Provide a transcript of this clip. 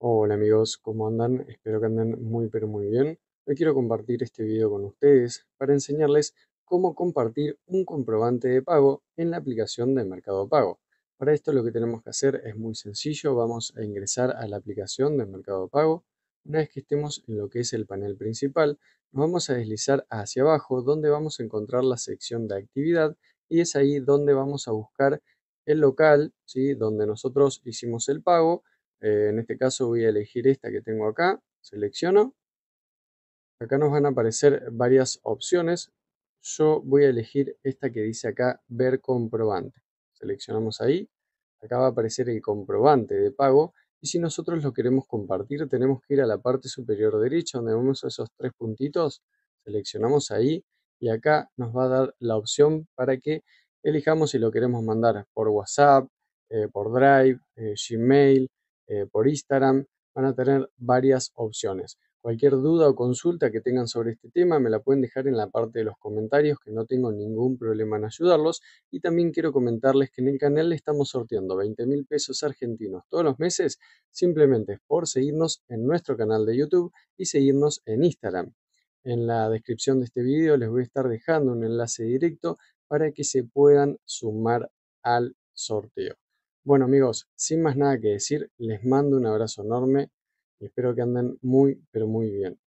Hola amigos, ¿cómo andan? Espero que anden muy pero muy bien. Hoy quiero compartir este video con ustedes para enseñarles cómo compartir un comprobante de pago en la aplicación de Mercado Pago. Para esto lo que tenemos que hacer es muy sencillo, vamos a ingresar a la aplicación de Mercado Pago. Una vez que estemos en lo que es el panel principal, nos vamos a deslizar hacia abajo donde vamos a encontrar la sección de actividad y es ahí donde vamos a buscar el local, ¿sí? donde nosotros hicimos el pago eh, en este caso voy a elegir esta que tengo acá, selecciono. Acá nos van a aparecer varias opciones. Yo voy a elegir esta que dice acá ver comprobante. Seleccionamos ahí. Acá va a aparecer el comprobante de pago. Y si nosotros lo queremos compartir, tenemos que ir a la parte superior derecha donde vemos esos tres puntitos. Seleccionamos ahí y acá nos va a dar la opción para que elijamos si lo queremos mandar por WhatsApp, eh, por Drive, eh, Gmail, eh, por Instagram, van a tener varias opciones. Cualquier duda o consulta que tengan sobre este tema me la pueden dejar en la parte de los comentarios, que no tengo ningún problema en ayudarlos. Y también quiero comentarles que en el canal le estamos sorteando 20 mil pesos argentinos todos los meses, simplemente por seguirnos en nuestro canal de YouTube y seguirnos en Instagram. En la descripción de este video les voy a estar dejando un enlace directo para que se puedan sumar al sorteo. Bueno amigos, sin más nada que decir, les mando un abrazo enorme y espero que anden muy, pero muy bien.